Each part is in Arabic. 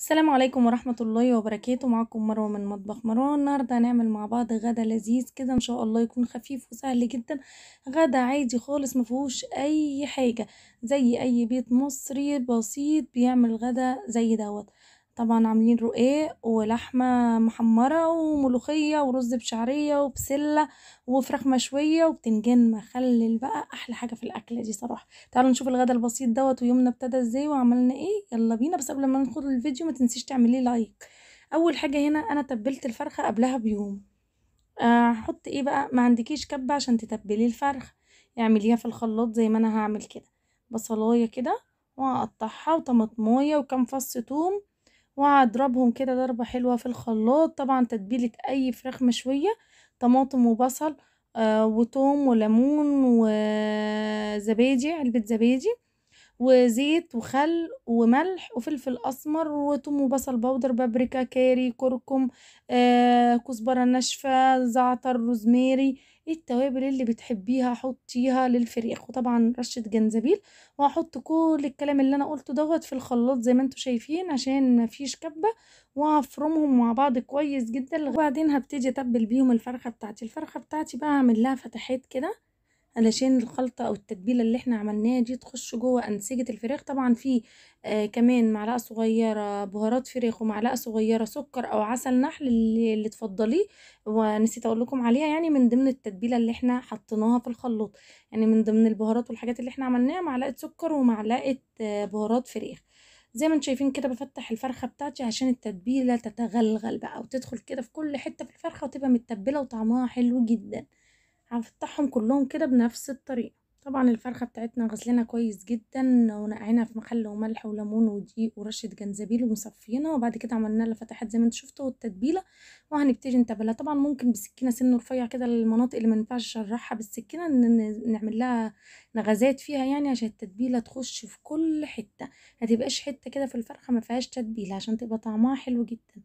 السلام عليكم ورحمة الله وبركاته معكم مروة من مطبخ مروة النهاردة هنعمل مع بعض غدا لذيذ كده ان شاء الله يكون خفيف وسهل جدا غدا عادي خالص مفيهوش اي حاجة زي اي بيت مصري بسيط بيعمل غدا زي دوت طبعا عاملين رقاق ولحمة محمرة وملوخية ورز بشعرية وبسلة وفراخ مشوية وبتنجان مخلل بقى أحلى حاجة في الأكلة دي صراحة تعالوا نشوف الغدا البسيط دوت ويومنا ابتدى ازاي وعملنا ايه يلا بينا بس قبل ما ندخل الفيديو ما تنسيش تعملي لايك أول حاجة هنا أنا تبلت الفرخة قبلها بيوم آه، هحط ايه بقى ما عندكيش كبة عشان تتبلي الفرخة اعمليها في الخلاط زي ما أنا هعمل كده بصلاية كده وهقطعها وطماطمايه وكام فص توم وهضربهم كده ضربة حلوة في الخلاط طبعا تتبيلة اي فراخ مشوية طماطم وبصل آه وتوم وليمون وزبادي علبة زبادي وزيت وخل وملح وفلفل اسمر وتوم وبصل بودر بابريكا كاري كركم آه، كزبره ناشفه زعتر روزماري إيه التوابل اللي بتحبيها حطيها للفريخ وطبعا رشه جنزبيل وهحط كل الكلام اللي انا قلته دوت في الخلاط زي ما انتم شايفين عشان مفيش كبه وهفرمهم مع بعض كويس جدا وبعدين هبتدي اتبل بيهم الفرخه بتاعتي الفرخه بتاعتي بقى هعمل لها فتحات كده علشان الخلطة او التتبيلة اللي احنا عملناها دي تخش جوه انسجة الفراخ طبعا في آه كمان معلقة صغيرة بهارات فراخ ومعلقة صغيرة سكر او عسل نحل اللي, اللي تفضليه ونسيت اقول لكم عليها يعني من ضمن التتبيلة اللي احنا حطيناها في الخلاط يعني من ضمن البهارات والحاجات اللي احنا عملناها معلقة سكر ومعلقة آه بهارات فراخ زي ما انتم شايفين كده بفتح الفرخه بتاعتي عشان التتبيله تتغلغل بقى وتدخل كده في كل حته في الفرخه وتبقى متبله وطعمها حلو جدا هنفتحهم كلهم كده بنفس الطريقة طبعا الفرخة بتاعتنا غسلنا كويس جدا ونقعنا في مخل وملح وليمون ودقيق ورشة جنزبيل ومصفينا وبعد كده عملنا لها فتحات زي ما انتوا شفتوا والتتبيلة وهنبتدي نتبلها طبعا ممكن بسكينة سن رفيع كده للمناطق اللي ما ينفعش نشرحها بالسكينة نعمل لها نغزات فيها يعني عشان التتبيلة تخش في كل حتة متبقاش حتة كده في الفرخة ما فيهاش تتبيلة عشان تبقى طعمها حلو جدا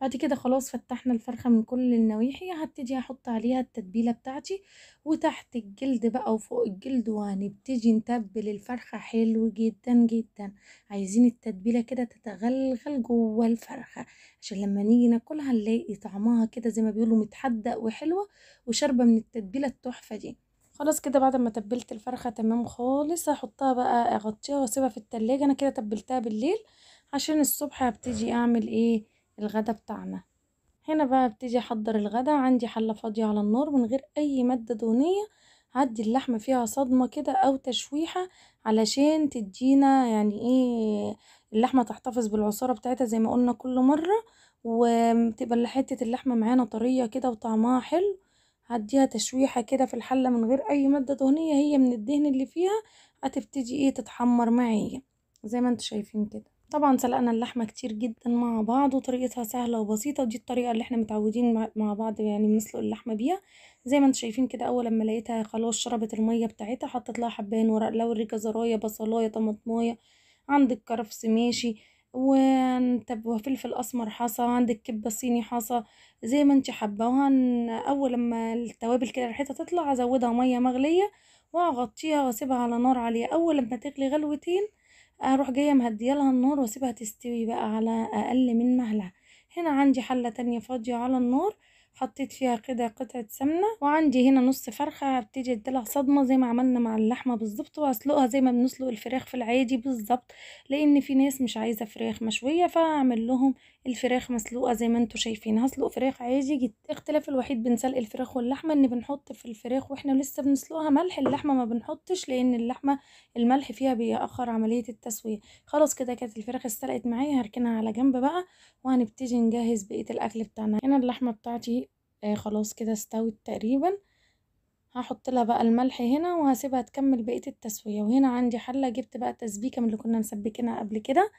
بعد كده خلاص فتحنا الفرخة من كل النواحي هبتدي احط عليها التتبيلة بتاعتي وتحت الجلد بقى وفوق الجلد وهنبتدي نتبل الفرخة حلو جدا جدا عايزين التتبيلة كده تتغلغل جوه الفرخة عشان لما نيجي ناكلها نلاقي طعمها كده زي ما بيقولوا متحدق وحلوة وشاربة من التتبيلة التحفة دي خلاص كده بعد ما تبلت الفرخة تمام خالص هحطها بقى اغطيها واسيبها في التلاجة انا كده تبلتها بالليل عشان الصبح هبتدي اعمل ايه الغدا بتاعنا هنا بقى بتيجي احضر الغدا عندي حله فاضيه على النار من غير اي ماده دهنيه هدي اللحمه فيها صدمه كده او تشويحه علشان تدينا يعني ايه اللحمه تحتفظ بالعصاره بتاعتها زي ما قلنا كل مره وتبقى حته اللحمه معانا طريه كده وطعمها حلو هديها تشويحه كده في الحله من غير اي ماده دهنيه هي من الدهن اللي فيها هتبتدي ايه تتحمر معايا زي ما انتوا شايفين كده طبعا سلقنا اللحمة كتير جدا مع بعض وطريقتها سهلة وبسيطة ودي الطريقة اللي احنا متعودين مع بعض يعني بنسلق اللحمة بيها زي ما انتوا شايفين كده اول لما لقيتها خلاص شربت المية بتاعتها حطيت لها حبان ورق لوري جزراية بصلاية طماطماية عندك كرفس ماشي وانتب فلفل اسمر حصى عندك كبه صيني حصى زي ما انت وهن اول لما التوابل كده ريحتها تطلع ازودها ميه مغليه واغطيها واسيبها على نار عاليه اول لما تغلي غلوتين اروح جايه مهديه لها النار واسيبها تستوي بقى على اقل من مهلها هنا عندي حله تانية فاضيه على النار حطيت فيها كده قطعه سمنه وعندي هنا نص فرخه هبتدي اديلها صدمه زي ما عملنا مع اللحمه بالظبط واسلقها زي ما بنسلق الفراخ في العادي بالظبط لان في ناس مش عايزه فراخ مشويه فاعمل لهم الفراخ مسلوقه زي ما انتم شايفين هسلق فراخ عادي الاختلاف الوحيد بين سلق الفراخ واللحمه ان بنحط في الفراخ واحنا لسه بنسلقها ملح اللحمه ما بنحطش لان اللحمه الملح فيها بيأخر عمليه التسويه خلاص كده كانت الفراخ اتسلقت معايا هركنها على جنب بقى وهنبتدي نجهز بقيه الاكل بتاعنا هنا اللحمه بتاعتي آه خلاص كده استوت تقريبا هحط لها بقى الملح هنا وهسيبها تكمل بقيه التسويه وهنا عندي حله جبت بقى التسبيكه من اللي كنا مسبكينها قبل كده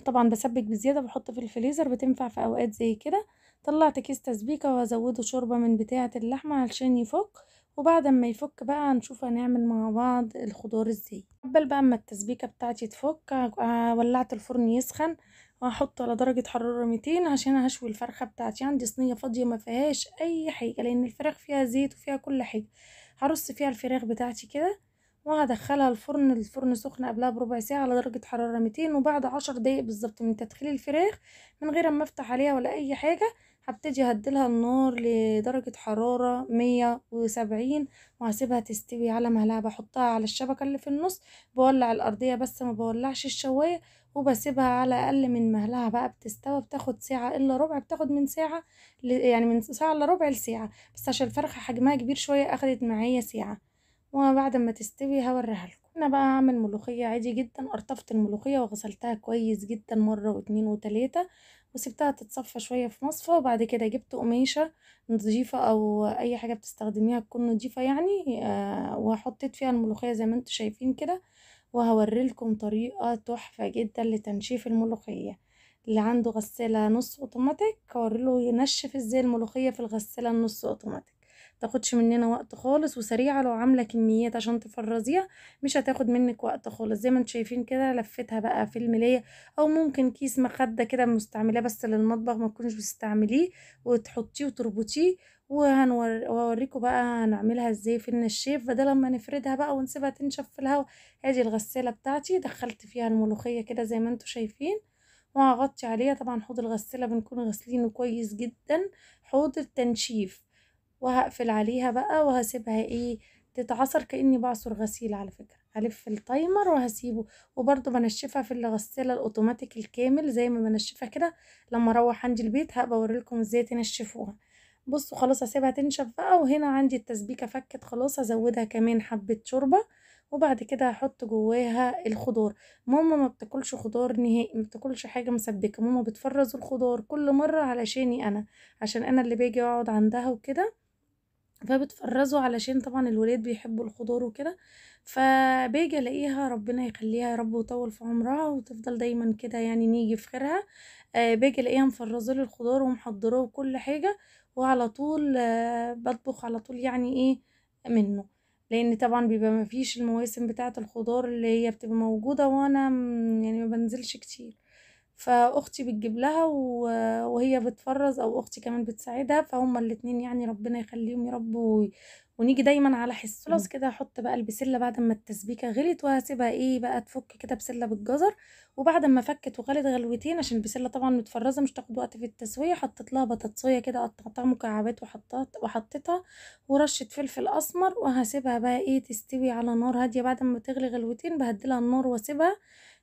طبعا بسبك بزيادة بحط في الفريزر بتنفع في أوقات زي كده طلعت كيس تسبيكة وهزوده شوربة من بتاعة اللحمة علشان يفك وبعد ما يفك بقى هنشوف هنعمل مع بعض الخضار ازاي قبل بقى اما التسبيكة بتاعتي تفك آه، ولعت الفرن يسخن وهحطه على درجة حرارة 200 عشان هشوي الفرخة بتاعتي عندي صينية فاضية ما فيهاش اي حاجة لان الفراخ فيها زيت وفيها كل حاجة هرص فيها الفراخ بتاعتي كده وهدخلها الفرن الفرن سخن قبلها بربع ساعة على درجة حرارة 200 وبعد عشر دقايق بالظبط من تدخيل الفراخ من غير ما افتح عليها ولا اي حاجة هبتدي هديلها النار لدرجة حرارة مية وسبعين وهسيبها تستوي على مهلها بحطها على الشبكة اللي في النص بولع الأرضية بس ما بولعش الشواية وبسيبها على أقل من مهلها بقى بتستوى بتاخد ساعة إلا ربع بتاخد من ساعة يعني من ساعة إلا ربع لساعة بس عشان الفرخة حجمها كبير شوية أخدت معايا ساعة وبعد ما تستوي هوريها لكم انا بقى هعمل ملوخيه عادي جدا قرطفت الملوخيه وغسلتها كويس جدا مره واتنين وتلاته وسبتها تتصفى شويه في مصفى وبعد كده جبت قماشه نضيفه او اي حاجه بتستخدميها تكون نضيفه يعني آه، وحطيت فيها الملوخيه زي ما انتم شايفين كده وهوريلكم طريقه تحفه جدا لتنشيف الملوخيه اللي عنده غسالة نص اوتوماتيك له ينشف ازاي الملوخية في الغسالة النص اوتوماتيك تاخدش مننا وقت خالص وسريعه لو عامله كميات عشان تفرزيها مش هتاخد منك وقت خالص زي ما انتوا شايفين كده لفتها بقى في الملايه او ممكن كيس مخده كده مستعملاه بس للمطبخ ما تكونش بتستعمليه وتحطيه وتربطيه وهنوريكم بقى هنعملها ازاي في النشيف فده لما نفردها بقى ونسيبها تنشف في الهواء ادي الغساله بتاعتي دخلت فيها الملوخيه كده زي ما انتوا شايفين وهغطي عليها طبعا حوض الغساله بنكون غاسلينه كويس جدا حوض التنشيف وهقفل عليها بقى وهسيبها ايه تتعصر كاني بعصر غسيل على فكره هلف التايمر وهسيبه وبرده بنشفها في الغساله الاوتوماتيك الكامل زي ما بنشفها كده لما اروح عندي البيت هبقى اوريلكم ازاي تنشفوها بصوا خلاص هسيبها تنشف بقى وهنا عندي التسبيكه فكت خلاص هزودها كمان حبه شوربه وبعد كده هحط جواها الخضار ماما ما بتاكلش خضار نهائي ما بتاكلش حاجه مسبكه ماما بتفرز الخضار كل مره علشاني انا عشان انا اللي باجي اقعد عندها وكده فبتفرزه علشان طبعا الولاد بيحبوا الخضار وكده فباجي الاقيها ربنا يخليها يا رب ويطول في عمرها وتفضل دايما كده يعني نيجي في خيرها آه باجي الاقيها مفرزه لي الخضار ومحضراه وكل حاجه وعلى طول آه بطبخ على طول يعني ايه منه لان طبعا بيبقى مفيش المواسم بتاعه الخضار اللي هي بتبقى موجوده وانا يعني ما بنزلش كتير فاختي بتجيب لها وهي بتفرز او اختي كمان بتساعدها فهم الاتنين يعني ربنا يخليهم يا رب ونيجي دايما على حس خلاص كده احط بقى البسله بعد ما التسبيكه غلت وهسيبها ايه بقى تفك كده بسله بالجزر وبعد ما فكت وغلت غلوتين عشان البسله طبعا متفرزه مش تاخد وقت في التسويه حطيت لها بطاطسيه كده قطعتها مكعبات وحطيت وحطيتها ورشه فلفل اسمر وهسيبها بقى ايه تستوي على نار هاديه بعد ما تغلي غلوتين بهدلها النار واسيبها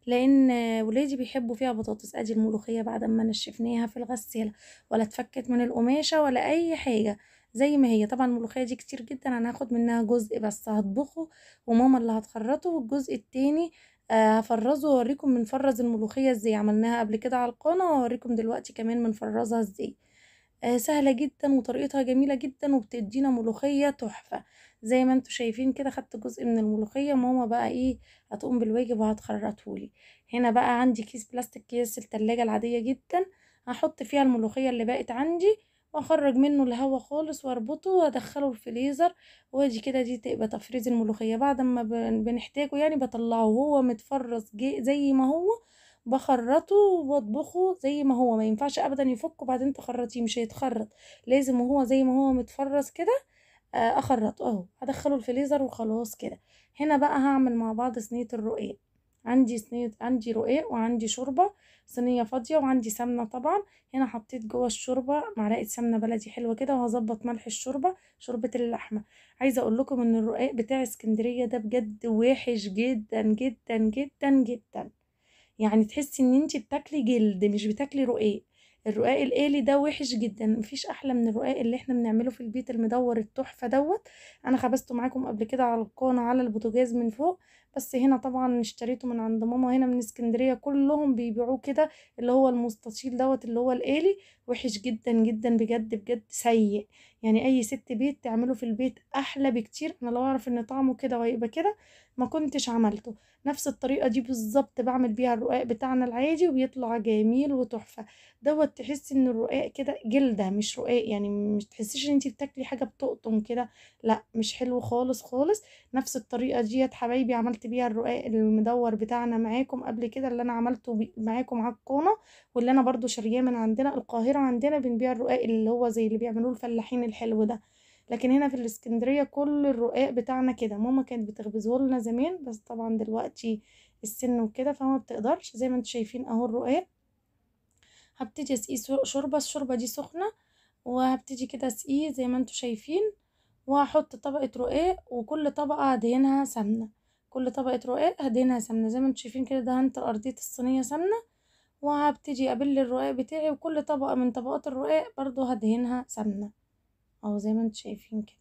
لان ولادي بيحبوا فيها بطاطس ادي الملوخيه بعد ما نشفناها في الغساله ولا اتفكت من القماشه ولا اي حاجه زي ما هي طبعا الملوخيه دي كتير جدا انا هاخد منها جزء بس هطبخه وماما اللي هتخرطه والجزء التاني آه، هفرزه واوريكم بنفرز الملوخيه ازاي عملناها قبل كده على القناه واوريكم دلوقتي كمان بنفرزها ازاي آه، سهله جدا وطريقتها جميله جدا وبتدينا ملوخيه تحفه زي ما انتم شايفين كده خدت جزء من الملوخيه ماما بقى ايه هتقوم بالواجب وهتخرطهولي هنا بقى عندي كيس بلاستيك كيس التلاجة العاديه جدا هحط فيها الملوخيه اللي بقت عندي واخرج منه الهوا خالص واربطه وادخله الفريزر واجي كده دي تبقى تفريز الملوخيه بعد ما بنحتاجه يعني بطلعه وهو متفرز زي ما هو بخرطه واطبخه زي ما هو ما ينفعش ابدا يفك وبعدين تخرطيه مش هيتخرط لازم وهو زي ما هو متفرز كده آه، اخرطه اهو هدخله الفريزر وخلاص كده هنا بقى هعمل مع بعض صينيه الرقاق عندي صينية عندي رقاق وعندي شوربة صينية فاضية وعندي سمنة طبعا هنا حطيت جوه الشوربة معلقة سمنة بلدي حلوة كده وهظبط ملح الشوربة شوربة اللحمة عايزة اقول لكم ان الرقاق بتاع اسكندرية ده بجد وحش جدا جدا جدا جدا يعني تحسي ان انت بتاكلي جلد مش بتاكلي رقاق الرقاق الآلي ده وحش جدا مفيش احلى من الرقاق اللي احنا بنعمله في البيت المدور التحفه دوت انا خبزته معاكم قبل كده على القانه على البوتاجاز من فوق بس هنا طبعا اشتريته من عند ماما هنا من اسكندريه كلهم بيبيعوه كده اللي هو المستطيل دوت اللي هو الآلي وحش جدا جدا بجد بجد سيء يعني اي ست بيت تعمله في البيت احلى بكتير انا لو اعرف ان طعمه كده وهيبقى كده ما كنتش عملته نفس الطريقه دي بالظبط بعمل بيها الرقاق بتاعنا العادي وبيطلع جميل وتحفه دوت تحسي ان الرقاق كده جلده مش رقاق يعني مش تحسيش ان انت بتاكلي حاجه بتقطم كده لا مش حلو خالص خالص نفس الطريقه ديت حبايبي عملت بيها الرقاق المدور بتاعنا معاكم قبل كده اللي انا عملته معاكم على القناه واللي انا برضو شارياه من عندنا القاهره القاهرة عندنا بنبيع الرقاق اللي هو زي اللي بيعملوه الفلاحين الحلو ده لكن هنا في الاسكندرية كل الرقاق بتاعنا كده ماما كانت بتخبزه لنا زمان بس طبعا دلوقتي السن وكده فما بتقدرش زي ما انتوا شايفين اهو الرقاق هبتدي اسقيه شوربة الشوربة دي سخنة وهبتدي كده اسقيه زي ما انتوا شايفين وهحط طبقة رقاق وكل طبقة هدهنها سمنة كل طبقة رقاق هدهنها سمنة زي ما انتوا شايفين كده دهنت أرضية الصينية سمنة وهبتدي أبل الرقاق بتاعي وكل طبقة من طبقات الرقاق برضو هدهنها سمنة اهو زي ما انتوا شايفين كده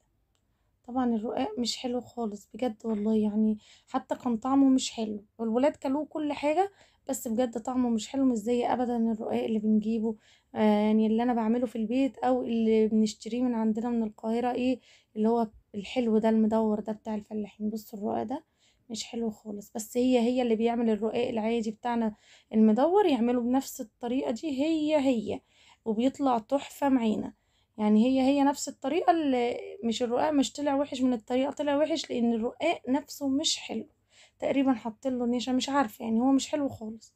طبعا الرقاق مش حلو خالص بجد والله يعني حتى كان طعمه مش حلو والولاد كلوه كل حاجة بس بجد طعمه مش حلو مش زي ابدا الرقاق اللي بنجيبه آه يعني اللي انا بعمله في البيت او اللي بنشتريه من عندنا من القاهرة ايه اللي هو الحلو ده المدور ده بتاع الفلاحين بصوا الرقاق ده مش حلو خالص بس هي هي اللي بيعمل الرقاق العادي بتاعنا المدور يعمله بنفس الطريقة دي هي هي وبيطلع تحفة معانا يعني هي هي نفس الطريقة اللي مش الرقاق مش طلع وحش من الطريقة طلع وحش لأن الرقاق نفسه مش حلو تقريبا حاطين نشا مش عارفة يعني هو مش حلو خالص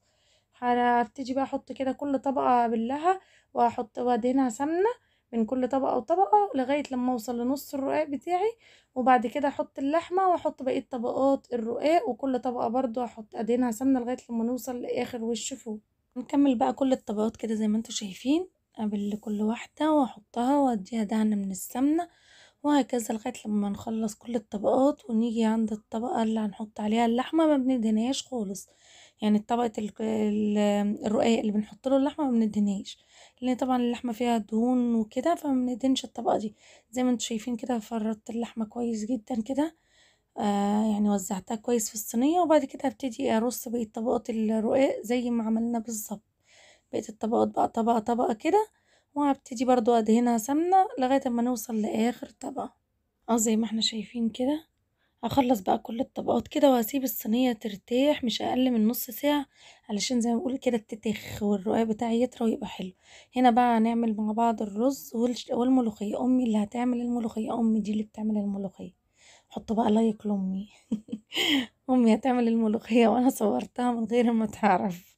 هبتدي بقى احط كده كل طبقة بالله واحط وادهنها سمنة من كل طبقة وطبقة لغاية لما اوصل لنص الرقاق بتاعي وبعد كده احط اللحمة واحط بقية طبقات الرقاق وكل طبقة برضو احط ادهنها سمنة لغاية لما نوصل لاخر وش فوق نكمل بقى كل الطبقات كده زي ما انتوا شايفين قبل كل واحدة واحطها واديها دهن من السمنة وهكذا لغاية لما نخلص كل الطبقات ونيجي عند الطبقة اللي هنحط عليها اللحمة ما بندهنهاش خالص يعني طبقة الرقاق اللي بنحط له اللحمة ما بندهنهاش لان طبعا اللحمة فيها دهون وكده فما بندهنش الطبقة دي زي ما انتم شايفين كده فرطت اللحمة كويس جدا كده آه يعني وزعتها كويس في الصينية وبعد كده هبتدي ارص بقية طبقات الرقاق زي ما عملنا بالظبط بقية الطبقات بقى طبقة طبقة كده وهبتدي برضو ادهنها سمنة لغاية ما نوصل لاخر طبقة أو اه، زي ما احنا شايفين كده هخلص بقى كل الطبقات كده واسيب الصينية ترتاح مش أقل من نص ساعة علشان زي ما بقول كده تتخ والرقاق بتاعي يطرى ويبقى حلو هنا بقى هنعمل مع بعض الرز والملوخية أمي اللي هتعمل الملوخية أمي دي اللي بتعمل الملوخية حط بقى لايك لأمي أمي هتعمل الملوخية وأنا صورتها من غير ما تعرف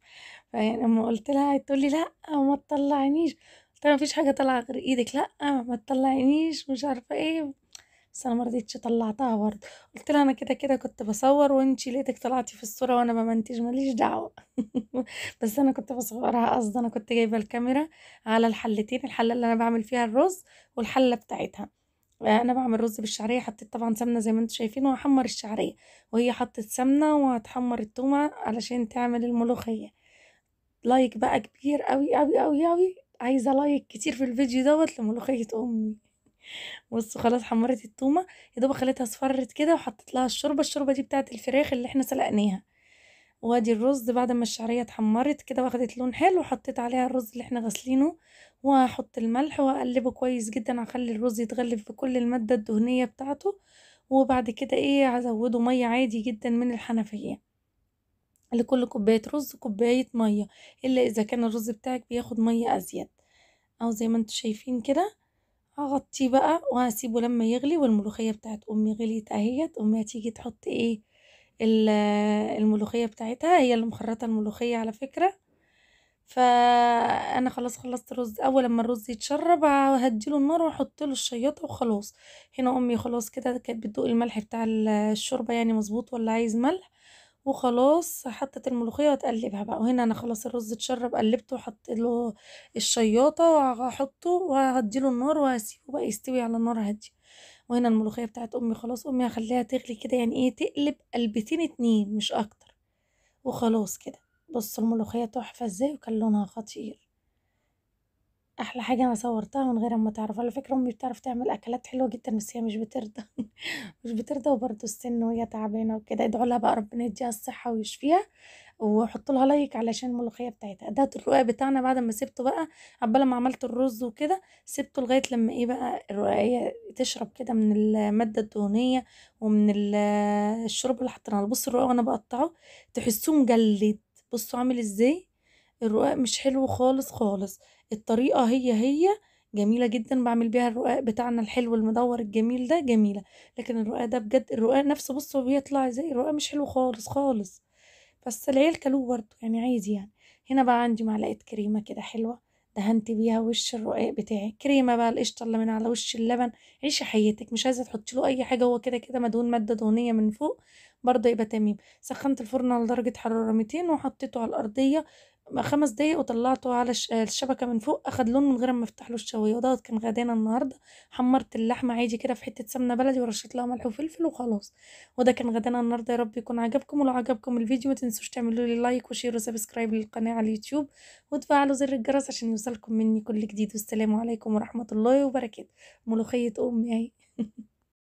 فيعني أما قلت لها هتقولي لأ ما تطلعنيش قلت لها مفيش حاجة طالعة غير إيدك لأ ما تطلعنيش مش عارفة إيه بس انا مرضتش طلعتها برضه قلت لها انا كده كده كنت بصور وانتي لقيتك طلعتي في الصوره وانا ما منتج ماليش دعوه بس انا كنت بصورها قصدي انا كنت جايبه الكاميرا على الحلتين الحله اللي انا بعمل فيها الرز والحله بتاعتها انا بعمل رز بالشعريه حطيت طبعا سمنه زي ما انتم شايفين وهحمر الشعريه وهي حطت سمنه وهتحمر التومه علشان تعمل الملوخيه لايك بقى كبير قوي قوي قوي قوي عايزه لايك كتير في الفيديو دوت لملوخيه امي بصوا خلاص حمرت التومه يا دوب خليتها اصفرت كده وحطيت لها الشوربه الشوربه دي بتاعت الفراخ اللي احنا سلقناها وادي الرز بعد ما الشعريه اتحمرت كده واخدت لون حلو وحطيت عليها الرز اللي احنا غسلينه وهحط الملح واقلبه كويس جدا هخلي الرز يتغلف بكل الماده الدهنيه بتاعته وبعد كده ايه هزوده ميه عادي جدا من الحنفيه لكل كوبايه رز كوبايه ميه الا اذا كان الرز بتاعك بياخد ميه ازيد او زي ما انتوا شايفين كده هغطيه بقى وهسيبه لما يغلي والملوخية بتاعت امي غليت اهيت امي هتيجي تحط ايه الملوخية بتاعتها هي اللي مخرطة الملوخية على فكرة فانا خلاص خلصت رز اول لما الرز يتشرب هديله النار واحط له الشياطه وخلاص هنا امي خلاص كده كانت بتدوق الملح بتاع الشوربه يعني مظبوط ولا عايز ملح وخلاص حطت الملوخية وتقلبها بقى وهنا انا خلاص الرز اتشرب قلبته وحط له الشياطة وهحطه له النار وهسيبه بقى يستوي على نار هادية وهنا الملوخية بتاعت امي خلاص امي هخليها تغلي كده يعني ايه تقلب قلبتين اتنين مش اكتر وخلاص كده بص الملوخية تحفة ازاي وكان لونها خطير احلى حاجه انا صورتها من غير ما تعرف على فكره امي بتعرف تعمل اكلات حلوه جدا بس هي مش بترضى مش بترضى وبرده السن وهي تعبانه وكده ادعوا لها بقى ربنا يديها الصحه ويشفيها وحط لها لايك علشان الملوخيه بتاعتها ده الرقاق بتاعنا بعد ما سبته بقى عبال ما عملت الرز وكده سبته لغايه لما ايه بقى الرقاقيه تشرب كده من الماده الدهنيه ومن الشرب اللي حطيناه بصوا الرقاق وانا بقطعه تحسوه مجلد بصوا عامل ازاي الرقاق مش حلو خالص خالص الطريقة هي هي جميلة جدا بعمل بيها الرقاق بتاعنا الحلو المدور الجميل ده جميلة لكن الرقاق ده بجد الرقاق نفسه بص بيطلع زي الرقاق مش حلو خالص خالص بس العيال كلوه برضه يعني عايز يعني هنا بقى عندي معلقة كريمة كده حلوة دهنت بيها وش الرقاق بتاعي كريمة بقى القشطة اللي من على وش اللبن عيشي حياتك مش عايزة تحط له أي حاجة هو كده كده مدهون مادة دهنية من فوق برضه يبقى تمام سخنت الفرن على درجة حرارة 200 وحطيته على الأرضية خمس دقايق وطلعته على الشبكة من فوق أخد لون من غير ما افتح له الشوية ودوت كان غدانا النهاردة حمرت اللحمة عادي كده في حتة سمنة بلدي ورشيت لها ملح وفلفل وخلاص وده كان غدانا النهاردة يا رب يكون عجبكم ولو عجبكم الفيديو ما تنسوش تعملوا لي لايك وشير وسبسكرايب للقناة على اليوتيوب وتفعلوا زر الجرس عشان يوصلكم مني كل جديد والسلام عليكم ورحمة الله وبركاته ملوخية أمي